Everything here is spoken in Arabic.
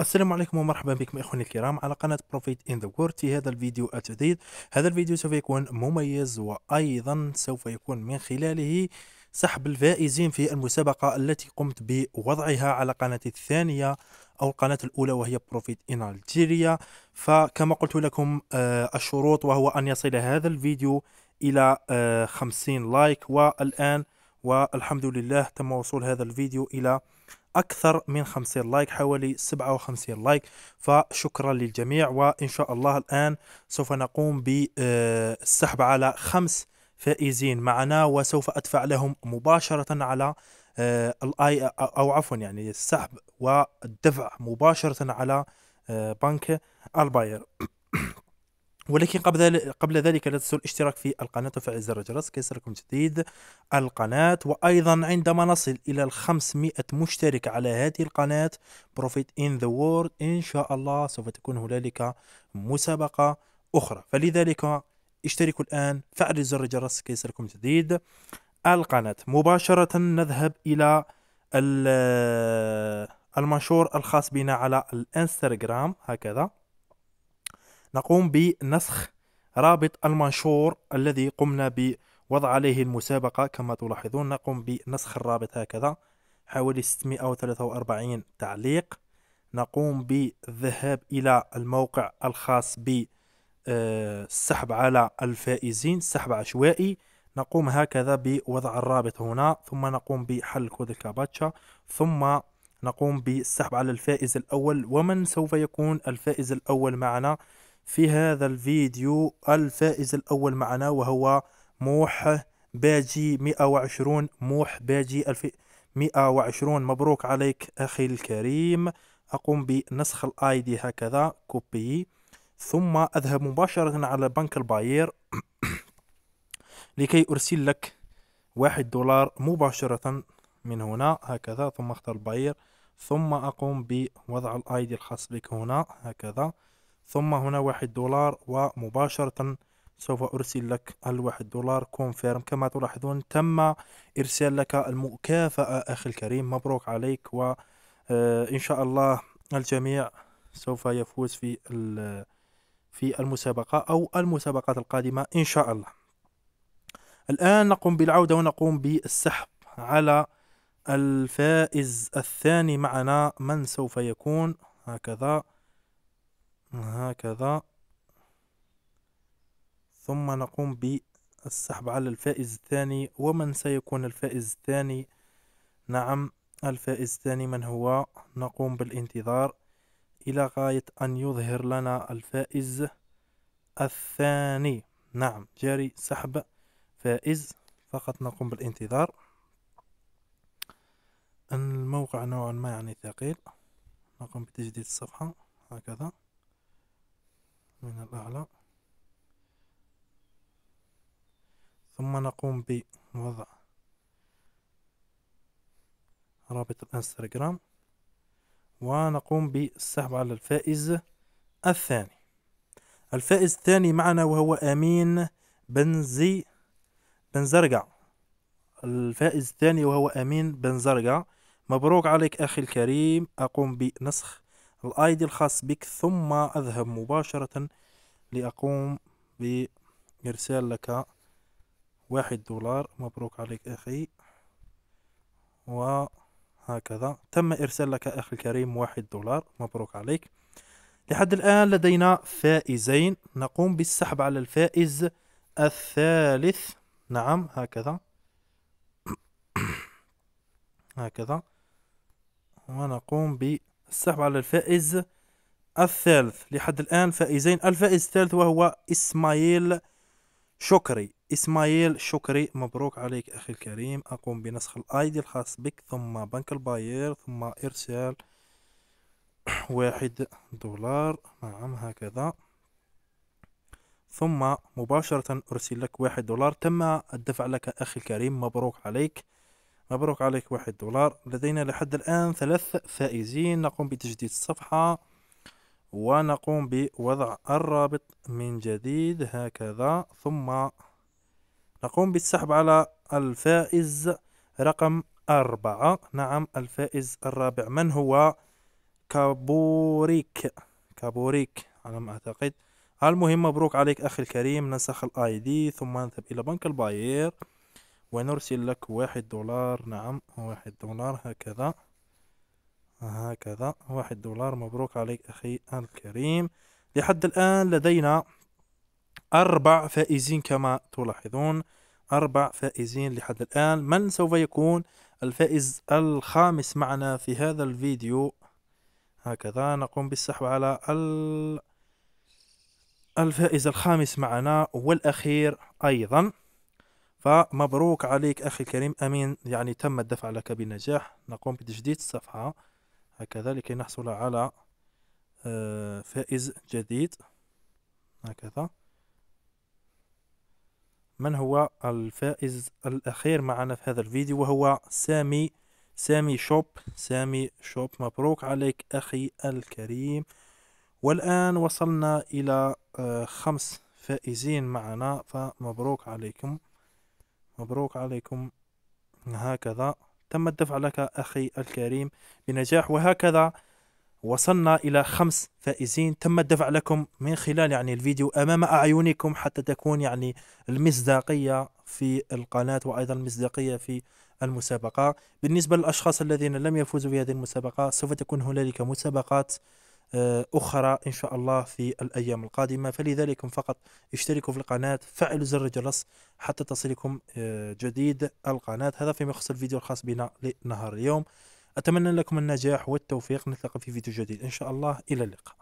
السلام عليكم ومرحبا بكم اخواني الكرام على قناه بروفيت ان ذا وورد في هذا الفيديو الجديد هذا الفيديو سوف يكون مميز وايضا سوف يكون من خلاله سحب الفائزين في المسابقه التي قمت بوضعها على قناتي الثانيه او القناه الاولى وهي بروفيت ان الجيريا فكما قلت لكم آه، الشروط وهو ان يصل هذا الفيديو الى 50 آه، لايك والان والحمد لله تم وصول هذا الفيديو إلى أكثر من 50 لايك حوالي 57 لايك فشكرا للجميع وإن شاء الله الآن سوف نقوم بالسحب على خمس فائزين معنا وسوف أدفع لهم مباشرة على آه، الاي او عفوا يعني السحب والدفع مباشره على آه، بنك الباير ولكن قبل قبل ذلك لا تنسوا الاشتراك في القناة وفعل زر الجرس كي يصلكم جديد القناة وأيضا عندما نصل إلى الخمسمائة مشترك على هذه القناة بروفيت إن ذا وورد إن شاء الله سوف تكون هنالك مسابقة أخرى فلذلك اشتركوا الآن فعل زر الجرس كي يصلكم جديد القناة مباشرة نذهب إلى المنشور الخاص بنا على الانستغرام هكذا نقوم بنسخ رابط المنشور الذي قمنا بوضع عليه المسابقة كما تلاحظون نقوم بنسخ الرابط هكذا حوالي 643 تعليق نقوم بالذهاب إلى الموقع الخاص بالسحب آه، على الفائزين سحب عشوائي نقوم هكذا بوضع الرابط هنا ثم نقوم بحل كود الكاباتشا ثم نقوم بالسحب على الفائز الأول ومن سوف يكون الفائز الأول معنا في هذا الفيديو الفائز الأول معنا وهو موح باجي 120 موح باجي 120 مبروك عليك أخي الكريم أقوم بنسخ الآي دي هكذا كوبي ثم أذهب مباشرة على بنك الباير لكي أرسل لك واحد دولار مباشرة من هنا هكذا ثم أختار الباير ثم أقوم بوضع الآي دي الخاص بك هنا هكذا ثم هنا واحد دولار ومباشرة سوف أرسل لك الواحد دولار كونفيرم كما تلاحظون تم إرسال لك المكافأة أخي الكريم مبروك عليك وإن آه، شاء الله الجميع سوف يفوز في في المسابقة أو المسابقات القادمة إن شاء الله الآن نقوم بالعودة ونقوم بالسحب على الفائز الثاني معنا من سوف يكون هكذا هكذا ثم نقوم بالسحب على الفائز الثاني ومن سيكون الفائز الثاني نعم الفائز الثاني من هو نقوم بالانتظار إلى غاية أن يظهر لنا الفائز الثاني نعم جاري سحب فائز فقط نقوم بالانتظار الموقع نوعا ما يعني ثقيل نقوم بتجديد الصفحة هكذا من الأعلى ثم نقوم بوضع رابط الانستغرام ونقوم بالسحب على الفائز الثاني الفائز الثاني معنا وهو أمين بنزي بنزرقع الفائز الثاني وهو أمين بنزرقع مبروك عليك أخي الكريم أقوم بنسخ الايدي الخاص بك ثم اذهب مباشرة لأقوم بإرسال لك واحد دولار مبروك عليك أخي وهكذا تم إرسال لك أخي الكريم واحد دولار مبروك عليك لحد الآن لدينا فائزين نقوم بالسحب على الفائز الثالث نعم هكذا هكذا ونقوم ب السحب على الفائز الثالث لحد الآن فائزين الفائز الثالث وهو إسماعيل شكري إسماعيل شكري مبروك عليك أخي الكريم أقوم بنسخ الأيدي الخاص بك ثم بنك الباير ثم إرسال واحد دولار نعم هكذا ثم مباشرة أرسل لك واحد دولار تم الدفع لك أخي الكريم مبروك عليك مبروك عليك واحد دولار لدينا لحد الآن ثلاث فائزين نقوم بتجديد الصفحة ونقوم بوضع الرابط من جديد هكذا ثم نقوم بالسحب على الفائز رقم أربعة نعم الفائز الرابع من هو كابوريك كابوريك على ما أعتقد المهم مبروك عليك أخي الكريم ننسخ الآي دي ثم نذهب إلى بنك الباير ونرسل لك واحد دولار نعم واحد دولار هكذا هكذا واحد دولار مبروك عليك أخي الكريم لحد الآن لدينا أربع فائزين كما تلاحظون أربع فائزين لحد الآن من سوف يكون الفائز الخامس معنا في هذا الفيديو هكذا نقوم بالسحب على الفائز الخامس معنا والأخير أيضا فمبروك عليك أخي الكريم أمين يعني تم الدفع لك بنجاح نقوم بتجديد الصفحة هكذا لكي نحصل على آه، فائز جديد هكذا من هو الفائز الأخير معنا في هذا الفيديو وهو سامي سامي شوب سامي شوب مبروك عليك أخي الكريم والآن وصلنا إلى آه، خمس فائزين معنا فمبروك عليكم مبروك عليكم هكذا تم الدفع لك أخي الكريم بنجاح وهكذا وصلنا إلى خمس فائزين تم الدفع لكم من خلال يعني الفيديو أمام أعينكم حتى تكون يعني المصداقية في القناة وأيضا المصداقية في المسابقة بالنسبة للأشخاص الذين لم يفوزوا في هذه المسابقة سوف تكون هنالك مسابقات آه، أخرى إن شاء الله في الأيام القادمة فلذلك فقط اشتركوا في القناة فعلوا زر الجرس حتى تصلكم آه، جديد القناة هذا فيما يخص الفيديو الخاص بنا لنهار اليوم أتمنى لكم النجاح والتوفيق نتلقى في فيديو جديد إن شاء الله إلى اللقاء